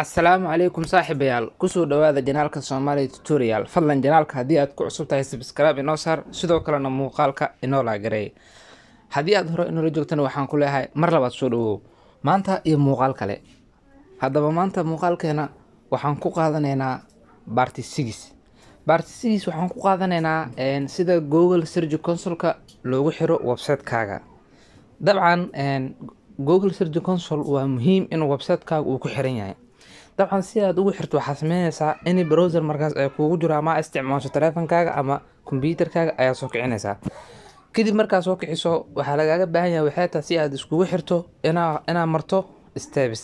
asalaamu calaykum saaxiibayaal kusoo dhawaada janaalka soomaaliya tutorial fadlan janaalka haddii aad ku cusub tahay sabskraib inoo saar sidoo kalena muuqaalka inoo laagareey haddii aad hore inoola joogtana waxaan ku leehay mar labaad soo dhawow maanta iyo muuqaal kale haddaba maanta muuqaalkeena waxaan ku qaadanaynaa barti sigis barti sigis waxaan ku qaadanaynaa sida google sergi consolka loogu xiro website dabcan google sergi consol waa muhiim in website uu ku xiran yahay dabcan si aad ugu xirto waxaa sameyneysaa in browser markaas ay kuugu jiro ama isticmaasho taleefankaaga ama kombyuutarkaaga ayaa soo kicineysaa kadib markaa soo kiciso waxaa lagaaga baahan yahay waxay tahay si aad iskugu xirto inaad marto stebs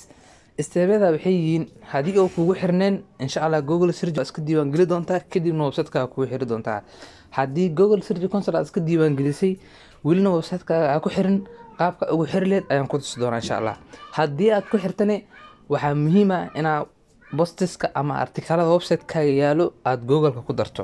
stebyada waxay yihiin haddii oo kugu xirneen insha allah google sergi iska diiwaangeli doontaa kadibna websiteka kugu xiri doontaa haddii google sergi consol aad iska diiwaangelisay welina websitekaga aa ku xirin qaabka ugu xiri leed ayaan ku tusi doonaa insha allah haddii aad ku xirtane waxaa muhiim ah inaa bostiska ama artikalada websitekaaga yaalo aad googolka ku darto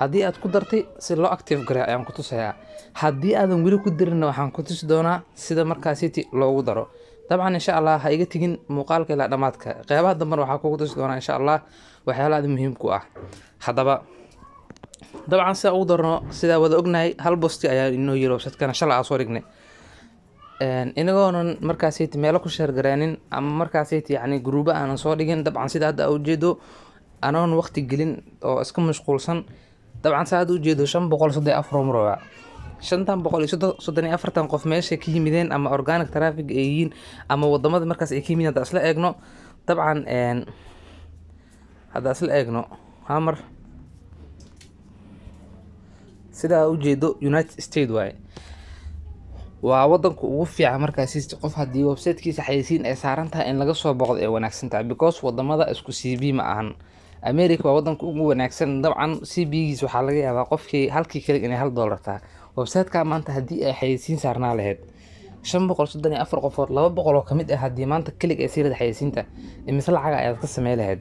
haddii aad ku dartay si loo active garaac ayaan kutusayaa haddii aadan weli ku dirinna waxaan kutusi doonaa sida markaa city loogu daro dabcan insha allah ha iga tegin muuqaalka ilaa dhamaadka qeybaha dambena waxaa kugu tusi doonaa insha allah waxyaalaada muhiimku ah haddaba dabcan sidaa ugu darno sidaa wada ognahay hal bosti ayaa inoo yiri websitekana shalay aa soo dhignay inagoonan markaaseyte meelo ku sheergaraanin ama markaaseyte yani gruuba aanan soo dhigin dabcan sida hadda ujeedo anoon waqti gelin oo iska mashquulsan dabcan sa ujeedo shan boqol sodon afar marooga shantan boqol iyo soddon iyo afartan qof meesha ka yimideen ama organic traffic ay yihiin ama wadamada markaas ay ka yimideen hadda isla eegno dabcan hadda isla eegno hamar sidaa ujeedo united state waaye waa wadanka ugu fiican markaas qof haddii websitekiisa xayisiin ay saaran tahay in laga soo boqdo ee wanaagsan tahay because wadamada isku c b ma ahan america waa wadanka ugu wanaagsan dabcan c bgiis waxaa laga yaabaa qofkii halkii kale inay hal doolar tahay websiteka maanta haddii ay xayisiin saarnaa lahayd shan boqol soddon iyo afar qofood laba boqol oo kamid ah haddii maanta kelig ay sii leed imise lacaga ayaad ka samey lahayd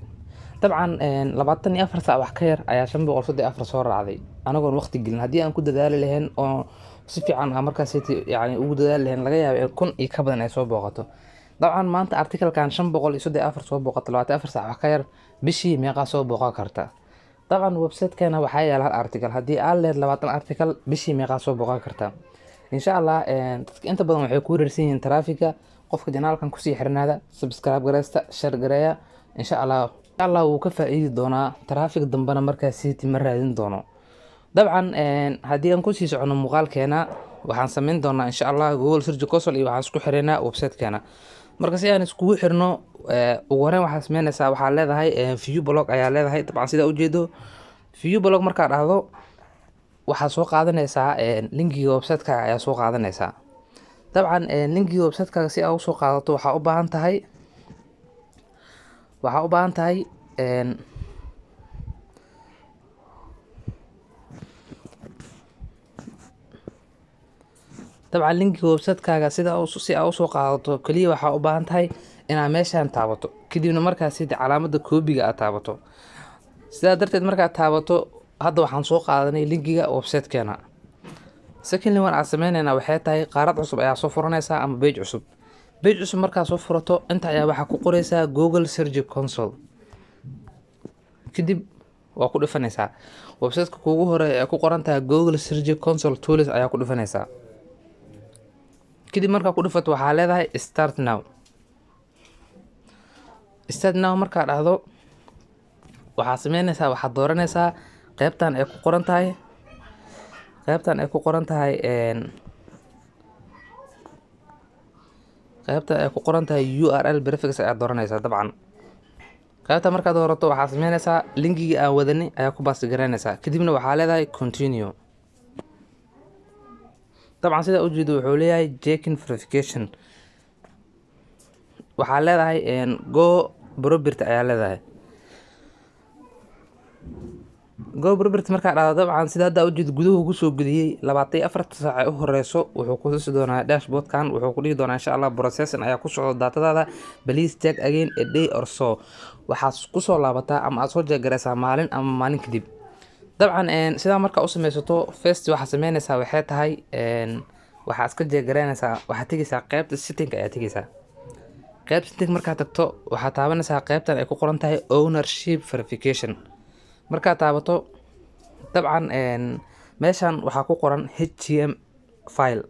dabcan labaatan iyo afar saac wax ka yar ayaa shan boqol soddon iyo afar soo raacday anagoon waqti gelin haddii aan ku dadaali lahayn oo si fiican a markaas yani ugu dadaali lahayn laga yaaba in kun iyo ka badan ay soo booqato dabcan maanta articalkan shan boqol iyo saddex afar soo booqata labaatan afar saac wax ka yar bishii meeqaa soo booqan karta dabcan websitekeena waxaa yaala hal artical haddii aad leed labaatan artical bishii meeqaa soo booqan karta insha allah dadka inta badan waxay ku reersan yihiin traafiga qofka janaalkan kusii xirnaada subscribe gareysta shar gareeya insha allah insha allah wuu ka faa'iidi doonaa taraafig dambena markaa city ma raadin doono dabcan haddii aan kusii socono muuqaalkeena waxaan samayn doonaa insha allah google sirji cosol iyo waxaan isku xireynaa websitekeena marka si aan iskugu xirno ugu horeyn waxaa sameyneysaa waxaa leedahay view blog ayaa leedahay dabcan sidaa ujeedo view blog markaa dhahdo waxaa soo qaadaneysaa linkiga websiteka ayaa soo qaadaneysaa dabcan linkiga websiteka si aa usoo qaadato waxaa u baahan tahay waxaa u baahan tahay dabcan linkiga websatkaaga si aa usoo qaadato kaliya waxaa u baahan tahay inaa meeshaan taabato kadibna markaas calaamada koobiga aad taabato sidaa darteed markaad taabato hadda waxaan soo qaadanay linkiga websatekeena secondly waan aad sameyneynaa waxay tahay qaarad cusub ayaa soo furanaysaa ama beej cusub beej cusub markaa soo furato inta ayaa waxaa ku qoreysaa google sergi console kadib waa ku dhifanaysaa websiteka kuugu hore ee ku qorantaha google sergi console tulis ayaa ku dhifanaysaa kadib markaa ku dhufato waxaa leedahay start now start now markaa dhahdo waxaa sameyneysaa waxaa dooraneysaa qeybtan ay ku qoran tahay qeybtan ay ku qoran tahay qeybtan ay ku qoran tahay u r l brefix ayaad dooraneysaa dabcan qeybta markaad doorato waxaa sameyneysaa linkigii aan wadanay ayaa ku baasigareyneysaa kadibna waxaa leedahay continue dabcan sidaa ujeeda wuxuu leeyahay jakin verification waxaa leedahay go property ayaa leedahay go property markaa dhahdo dabcan sida haddaa ujeed guduhu kusoo gudiyey labaatan afarta saace u horeyso wuxuu kutusi doonaa dashboardkan wuxuu ku dhigi doonaa insha allah processin ayaa ku socdo daatadaada balis jag again a day or so waxaad kusoo laabataa ama aad soo jeegareysaa maalin ama maalin kadib dabcan sidaa markaa u sameysato first waxaa sameyneysaa waxay tahay waxaa iska jeegareyneysaa waxaa tegeysaa qeybta sittinka ayaa tegeysaa qeybta sitting markaad tagto waxaa taabanaysaa qeybtan ay ku qoran tahay ownership verification markaad taabato dabcan meeshan waxaa ku qoran h t m file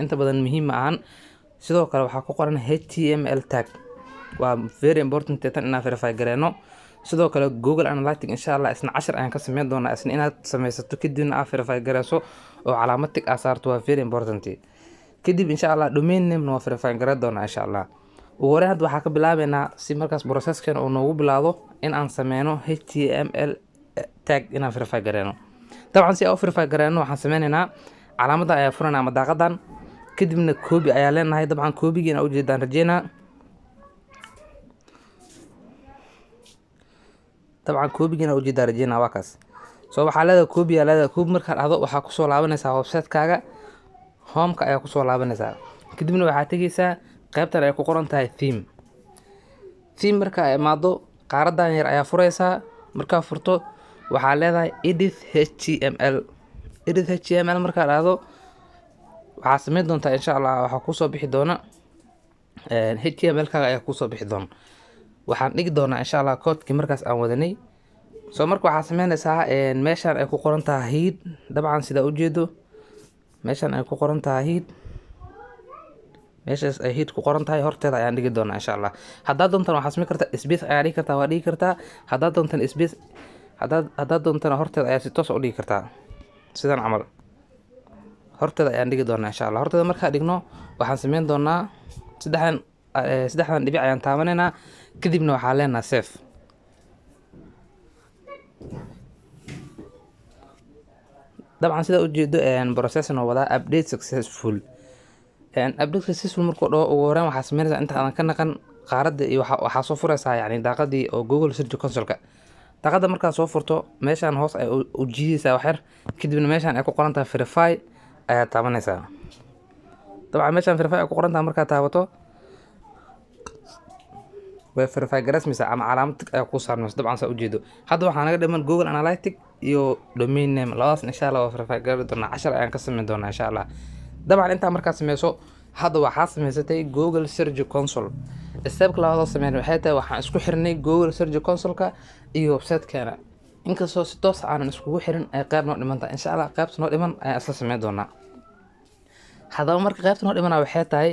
inta badan muhiim ma ahan sidoo kale waxaa ku qoran h t m l tag waa very important tan inaan verify gareyno sidoo kale google analytic insha allah isna cashar ayaan ka sameyn doonaa isna inaad samaysato kadibna aad verify gareyso oo calaamad tig saarto waa very important kadib insha allah domain namena waa verify gareyn doonaa insha allah ugu horeyn hadda waxaa ka bilaabeynaa si markaas processkan uu noogu bilaado in aan sameyno h t m l eh, tag inaan verify gareyno dabcan si aan u verify gareyno waxaan sameyneynaa calaamadan ayaa furanaa ama kadibna coobi ayaa leenahay dabcan coobigiina ujeedaan rajeynaa dabcan koobigiina ujeedaa rajeyna ah, waa kaas waxaa leedahay koobi yaa leedahay koobi markaa dhacdo waxaa kusoo laabanaysaa website-kaaga ayaa kusoo laabanaysaa kadibna waxaa tegeysaa qaybtan ay ku qoran tahay theme theme marka ay imaado qaaradan yar ayaa fureysaa markaa furto waxaa leedahay edith h t m l edith h t m l markaa dhacdo waxaa sameyn doontaa insha allah waxaa kusoo bixi doona eh, h t m l kaaga ayaa kusoo bixi doona waxaan dhigi doonaa insha allah koodkii markaas aan wadanay soo marka waxaa sameyneysaa meeshaan ay ku qoran tahay hiid dabcan sidaa ujeedo meeshaan ay ku qoran tahay hiid meeshaas ay hiid ku qoran tahay horteeda ayaan dhigi doonaa insha allah haddaad doontan waxaa samayn kartaa sbs ayaa dhigi kartaa waa dhigi kartaa haddaad doontan sbs hadaad haddaad doontana horteeda ayaa si toos ah u dhigi kartaa sidan camal horteeda ayaan dhigi doonaa insha allah horteeda markaa dhigno waxaan sameyn doonaa saddexdan saddexdan dhibic ayaan taabanaynaa kadibna waxaa leenaha sef dabcan sidaa ujeedo processin oo wadaa update successful update successful markuu dhaho ugu horeen waxaa sameynaysaa inta aadan ka naqan qaarada iyo waxaa soo fureysaa yani daaqadii oo google search consolka daaqada markaa soo furto meeshaan hoos ay u jiidaysaa waxyar kadibna meeshaan ay ku qorantaha verify ayaa taabanaysaa dabcan meeshaan verify ay ku qorantaha markaa taabato way verify garaysmaysaa ama calaamad ayaa kuu saarmaysa dabcan saa ujeedo hadda waxaa naga dhiman google analytic iyo domain name labadaasna insha allah waa verify gari doonaa cashar ayaan ka samayn doonaa insha allah dabcan intaa markaa sameyso hadda waxaa samaysatay google sergi consol steebka labaadoo sameyn waxay tahay waxaan isku xirnay google sergi consolka iyo websitekeena inkastoo si toos ah aanan iskugu xirin ay qayb noo dhiman insha allah qaybta noo dhiman ayaan isla sameyn doonaa haddaba marka qaybta noo dhimana waxay tahay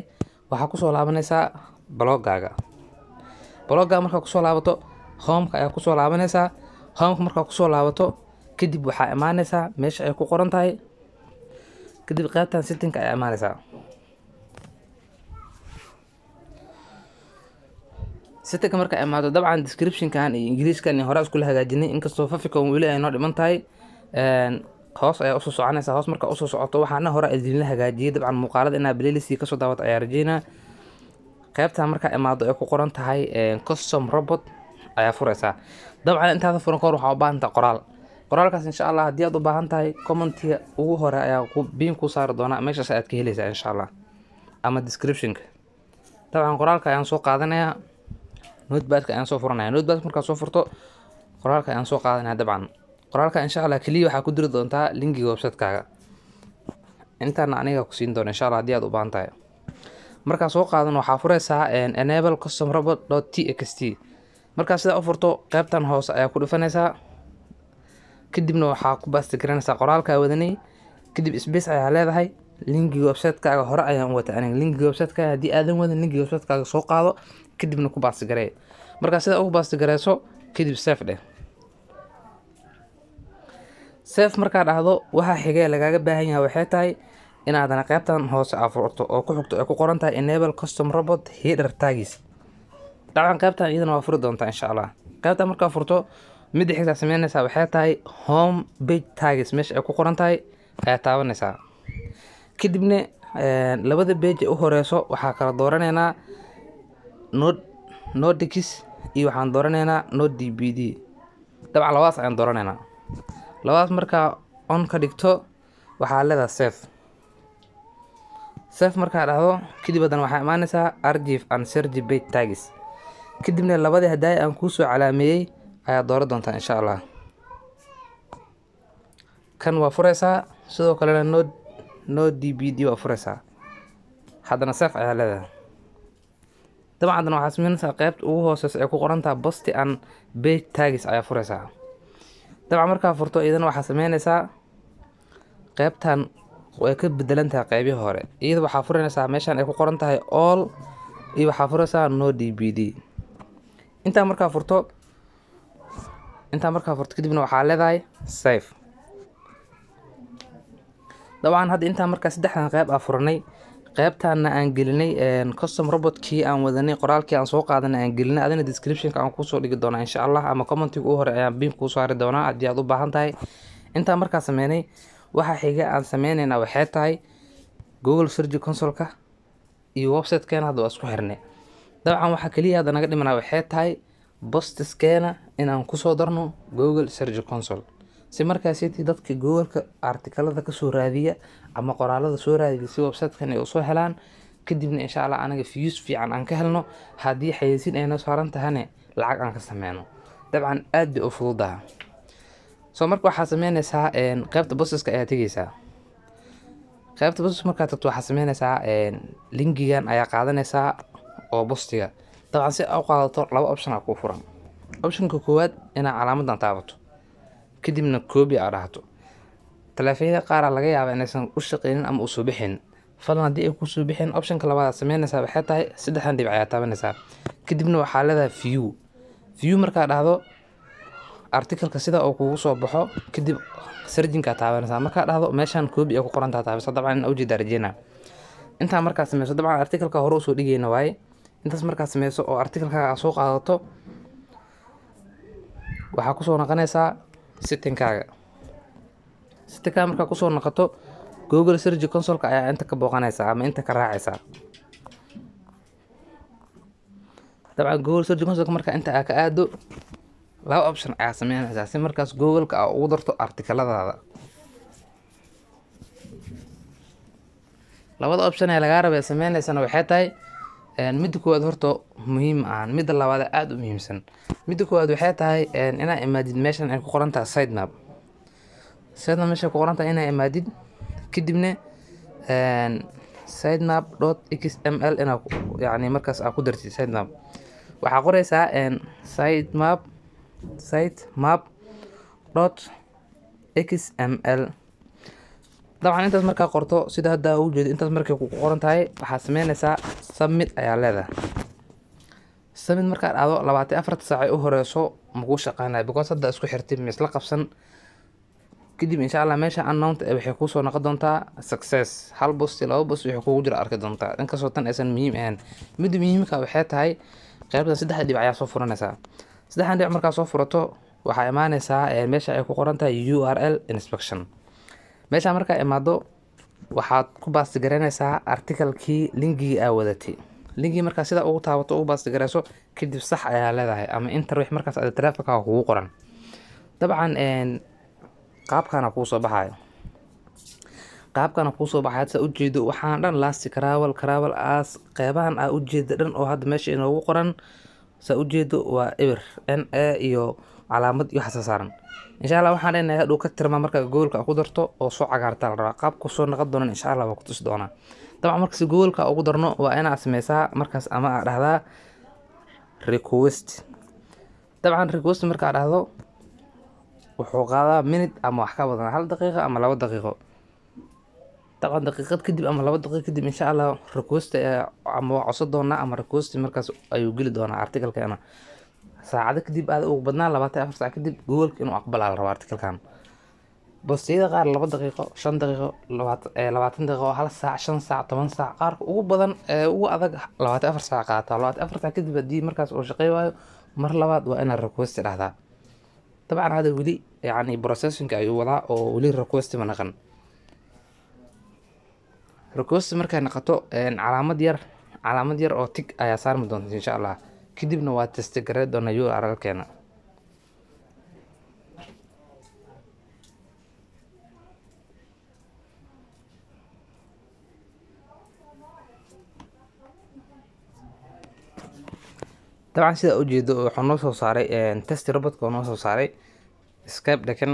waxaa kusoo laabanaysaa bloggaaga blogga markaa kusoo laabato homka ayaa kusoo laabanaysaa homka markaa kusoo laabato kadib waxaa imaanaysaa meesha ay ku qoran tahay kadib qaybtan settinka ayaa imaanaysaa settinka markaa imaado dabcan descriptionkan iyo ingiriiskan hore iskula hagaajinay inkastoo faficon weli ay noo dhiman tahay hoos ayaa usoo soconaysa hoos markaa usoo socoto waxaana hore idinla hagaajiyay dabcan muuqaalada inaa playlist kasoo daawato ayaa rajeynaa qaybta markaa imaado ee ku qoran tahay custom robot ayaa fureysaa dabcan intaada furan kahor waxaa u baahantaha qoraal qoraalkaas insha allah haddii aad u baahan tahay commentiga ugu hore ayaa biin ku saari doonaa meeshaas aad ka helaysaa insha allah ama descriptionka dabcan qoraalka ayaan soo qaadanayaa notebadka ayaan soo furanaya notebadka markaad soo furto qoraalka ayaan soo qaadanaya dabcan qoraalka insha allah keliya waxaa ku diri doontaa linkiga websitekaaga intaana aniga ku siin doona insha allah haddii aad u baahan tahay markaa soo qaadan waxaa fureysaa enable custom robot txt markaa sidaa u furto qeybtan hoose ayaa ku dhifanaysaa kadibna waxaa ku baasti garanaysaa qoraalkaa wadanay kadib space ayaa leedahay linkiga websitekaaga hore ayaan u watay aniga linkiga websitekaaga haddii aadan wadan linkiga websitekaaga soo qaado kadibna ku baasti garee markaa sidaa ugu baasti gareyso kadib safe dheh safe markaa dhahdo waxaa xigee lagaaga baahan yahay waxay tahay inaadana qaybtan hoose afurto oo ku xigto ay ku qoran tahay enable custom robot header tags dabcan qaybtan iyadana waa furi doontaa insha allah qaybtan markaa furto midda xigtaa sameynaysaa waxay tahay home page tags meesha ay ku qoran tahay ayaa taabanaysaa kadibna eh, labada beej u horeyso waxaa kala dooranaynaa nod nodix iyo waxaan dooranaynaa nod d b d dabcan labadaas ayaan dooranaynaa labadaas markaa on ka dhigto waxaa leedaha safe sef markaa dhahdo kadib hadan waxaa imaanaysaa arjif an sergi bait tagis kadibna labadii hadaaya aan kuusoo calaameeyey ayaa dooran doontaa insha allah kan waa furaysaa sidoo kalena no no d waa furaysaa haddana sef ayaa leedahay dabcan haddana waxaa samaynaysaa ugu hooseysa ee ku qorantaha bosti an bait tagis ayaa furaysaa dabcan markaa furto idan waxaa samaynaysaa qeybtan way ka bedelantahay qeybihii hore iyada waxaa furanaysaa meeshaan ay ku qoran tahay all iyo waxaa furaysaa no d b d intaa markaa furto intaa markaa furto kadibna waxaa leedahay safe dabcan hadda intaa markaa saddexdan qeyb ah furanay qeybtaana aan gelinay custom robotkii aan wadanay qoraalkii aan soo qaadanay aan gelinay adina descriptionka aan kusoo dhigi doonaa insha allah ama commentiga u hore ayaan biim kuu saari doonaa haddii aad u baahan tahay intaa markaa sameynay waxa xiga aan sameyneyna waxay tahay google search consolka iyo website-keena hadda waa isku xirnay dabcan waxa kaliya hadda naga dhimana waxay tahay bostiskeena inaan kusoo darno google search console si markaasiti dadka googoleka artikalada kasoo raadiya ama qoraalada soo raadiya si websitekan ay usoo helaan kadibna insha allah anaga views fiican aan ka helno haddii xayeysiin ayna saaran tahane lacag aan ka sameyno dabcan aad bay u fududaha soo marka waxaa sameyneysaa qaybta bosaska ayaa tegeysaa qaybta bosas markaa tagto waxaa sameyneysaa lingigan ayaa qaadaneysaa oo bostiga dabcan si u qaadato laba option a kuu furan optionka koowaad inaad calaamadan taabato kadibna koobi aa dhahto taleefanyada qaara laga yaaba inaysan u shaqeynin ama usoo bixin falan haddii ay kusoo bixin optionka labaad sameyneysaa waxay tahay saddexdan dhibc ayaa taabaneysaa kadibna waxaa leedahay view view markaa dhahdo articalka sida uu kugu soo baxo kadib sarjinkaa taabanaysaa markaa dhahdo meeshaan koobi ee ku qorantaa taabiso dabcan inaa ujeedaa rajeynaa intaa markaa sameyso dabcan articalka hore usoo dhigeyna waaye intaas markaa sameyso oo articalkaaga soo qaadato waxaa kusoo noqonaysaa sitinkaaga sitinkaa markaa kusoo naqato google sergi consolka ayaa inta ka booqanaysaa ama inta ka raacaysaa dabcan google sergi consolka markaa inta aa ka aado laba option ayaa sameynaysaa si markaas googolka aa ugu darto artikaladaada labada option ee lagaa rabay sameynaysana waxay tahay midda koowaad horto muhiim ahan midda labaad aad u muhiimsan midda koowaad waxay tahay inaa imaadid meeshan ay ku qorantaha sidemap sidemap meesha ku qorantaha inaa imaadid kadibna sidemap dot x m l inaa yani markaas aa ku dartid sidemap waxaa qoreysaa sidemap sitemap.xml dabcan intaas markaa qorto sida hadda u jeedo intaas markay ku qoran tahay waxaad sameynaysaa submit ayaa leedahay submit markaa dhacdo labaatan afarta saac u horeyso makuu shaqeynaya because hadda isku xirtay misla qabsan kadib insha allah meesha annount waxay kuusoo noqon doontaa success hal bus iyo laba bus waxay kugu jira arki doontaa inkastoo tan aysan muhiim ahayn midda muhiimka waxay tahay qeybtan saddexda dhibic ayaa soo furanaysaa saddexdan dhic markaa soo furato waxaa imaaneysaa meesha ay ku qorantahay u r l inspection meeshaa markaa imaado waxaad ku baastigareyneysaa articalkii linkigii aa wadatay linkigii markaa sidaa ugu taabato ugu baastigareyso kadib sax ayaa leedahay ama interwix markaas a traafikaa kugu qoran dabcan qaabkaana kuu soo baxayo qaabkana kuusoo baxay hadsa ujeedo waxaan dhan laasti karaawl karaawl aas qeybahan aa ujeeda dhan oo hadda meesha inoogu qoran saa ujeedo waa eber n a iyo calaamad iyo waxaasa saaran insha allah waxaan leenahay hadhow ka tirmaa marka gobolka ku darto oo soo cagaarta la rabaa qaabku soo noqon doonan insha allah waa kutusi doonaa dabcan markaas gobolka ugu darno waa inaad sameysaa markaas ama aa dhahdaa request dabcan request markaa dhahdo wuxuu qaadaa minute ama wax ka badan hal daqiiqa ama laba daqiiqo toban daqiiqad kadib ama laba daqiiq kadib insha allah rakoosta ama waa codso doonaa ama rakoosti markaas ayuu geli doonaa artikalkana saacado kadib aada ugu badnaa labaatan afar saac kadib googolka inuu aqbalaa la raba artikalkan balseyada qaar laba daqiiqo shan daqiiqo labaatan daqiiqo hal saac shan saac toban saac qaarka ugu badan ee ugu adag labaatan afar saac qaataa labaatan afar saac kadib haddii markaas uu shaqey waayo mar labaad waa inaa rakoosti dhahdaa dabcan hada weli yacni processinka ayuu wadaa oo weli rakoosti ma naqan rokosta markay noqoto calaamad yar calaamad yar oo tig ayaa saarmi doonta insha allah kadibna waa teste gareed doona u r alkeena dabcan sidaa ujeedo waxaa noo soo saaray testi robotka oo noo soo saaray skype dekan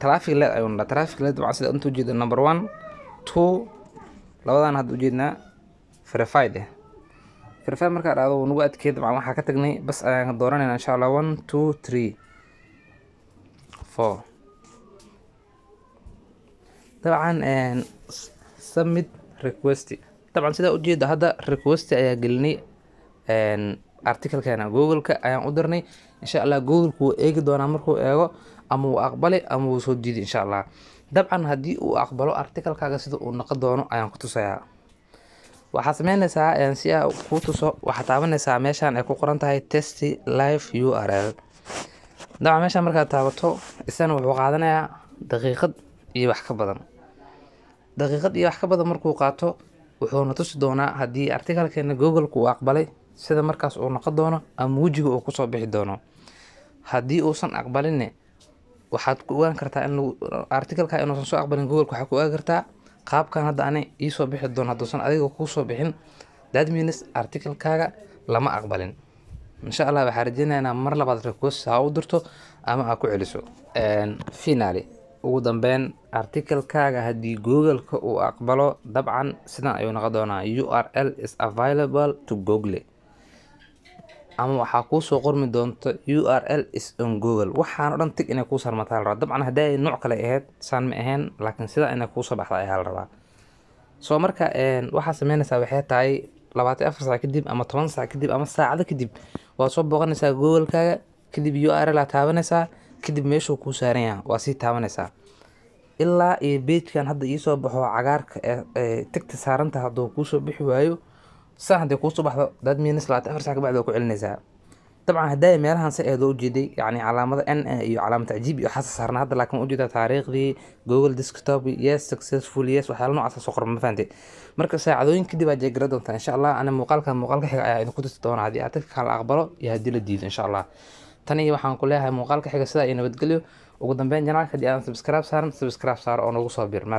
traffic led ayuu nidhaa traffic led waxaa sida inta ujeeda number one two labadan hadda ujeednaa verified eh verified markaa dhacdo wuu nagu adkeed macna waxaa ka tagnay bas ayaan dooranayna insha allah one two three four dabcan submit request dabcan sidaa ujeeda hadda request ayaa gelinay articlekeena google-ka ayaan u dirnay insha allah google-ku wuu eegi doonaa markuu eego ama wuu aqbalay ama wuu soo diiday insha allah dabcan haddii uu aqbalo articalkaaga sida uu noqon doono ayaan ku tusayaa waxaad sameynaysaa si ah kuu tuso waxaad taabanaysaa meeshaan ay ku qoran tahay testy live u r l dabcan meeshaan markaad taabato isagana wuxuu qaadanayaa daqiiqad iyo wax ka badan daqiiqad iyo wax ka badan markuu qaato wuxuuna tusi doonaa haddii articalkeena googleka uu aqbalay sida markaas uu noqon doono ama wejiga uu kusoo bixi doono haddii uusan aqbalinne waxaad ku ogaan kartaa in articalka inuusan soo aqbalin googolka waxaa ku ogaan kartaa qaabkan hadda ani iisoo bixi doon hadduusan adiga soo bixin dadminis articalkaaga lama aqbalin insha allah waxaa rajeynaya inaa mar labaad request ha u dirto ama aa ku celiso finaly ugu dambeyn articalkaaga haddii googalka uu aqbalo dabcan sidan ayuu noqon doonaa u r l is available to google ama waxaa kuusoo qormi doonta u r l on google waxaano dhan tig inay kuusoo harmata larabaa dabcan haddi ay nooc kale ahayd saan ma ahayn laakiin sidaa inay kuusoo baxda ayaa la rabaa soo marka waxaa sameynaysaa waxay tahay labaatan afar sac kadib ama toban sac kadib ama saacado kadib waad soo booqanaysaa googolkaaga kadib u r l aa taabanaysaa kadib meeshuu kuu saaran yaha waa sii taabanaysaa ilaa iyo beejkan hadda iisoo baxo cagaarka ee tigta saaranta hadduu kuusoo bixi waayo sa haday kuusoo baxdo dad minus labaatan afar sac kabacdi waa ku celinaysaa dabcan haddaay meelahan si eedo ujeeday yacni calaamada n a iyo calaamad tacjiib iyo xasa saarna hadda laakiin ujeedaa taariikhdii google desktop yes successful yes waxyaala nocaasa soo qoran ma marka saacadooyin kadib aa jeegara doontaa insha allah ana muuqaalka muuqaalka xiga ayaa idinku tusi doona haddii aad dadka kala aqbalo iyo haddii la diido insha allah tan iyo waxaan ku leeyahay muuqaalka xiga sidaa iyo nabadgelyo ugu dambeyn janaalka haddii aadan subscribe saaran subscribe saaro oo nagu soo bir